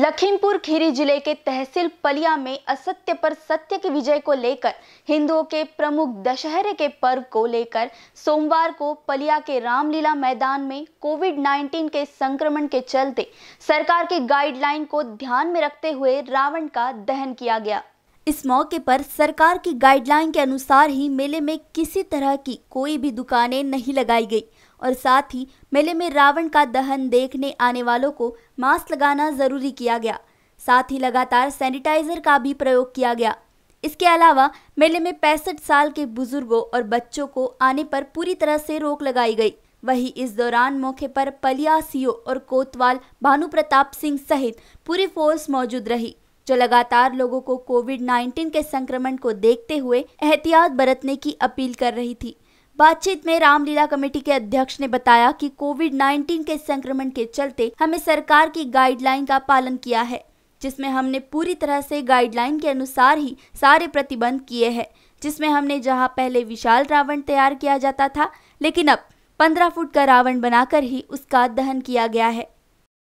लखीमपुर खीरी जिले के तहसील पलिया में असत्य पर सत्य की विजय को लेकर हिंदुओं के प्रमुख दशहरे के पर्व को लेकर सोमवार को पलिया के रामलीला मैदान में कोविड 19 के संक्रमण के चलते सरकार की गाइडलाइन को ध्यान में रखते हुए रावण का दहन किया गया इस मौके पर सरकार की गाइडलाइन के अनुसार ही मेले में किसी तरह की कोई भी दुकानें नहीं लगाई गई और साथ ही मेले में रावण का दहन देखने आने वालों को मास्क लगाना जरूरी किया गया साथ ही लगातार सैनिटाइजर का भी प्रयोग किया गया इसके अलावा मेले में पैंसठ साल के बुजुर्गों और बच्चों को आने पर पूरी तरह से रोक लगाई गई वहीं इस दौरान मौके पर पलिया सीओ और कोतवाल भानु प्रताप सिंह सहित पूरी फोर्स मौजूद रही जो लगातार लोगों को कोविड 19 के संक्रमण को देखते हुए एहतियात बरतने की अपील कर रही थी बातचीत में रामलीला कमेटी के अध्यक्ष ने बताया कि कोविड 19 के संक्रमण के चलते हमें सरकार की गाइडलाइन का पालन किया है जिसमें हमने पूरी तरह से गाइडलाइन के अनुसार ही सारे प्रतिबंध किए हैं जिसमें हमने जहां पहले विशाल रावण तैयार किया जाता था लेकिन अब पंद्रह फुट का रावण बनाकर ही उसका दहन किया गया है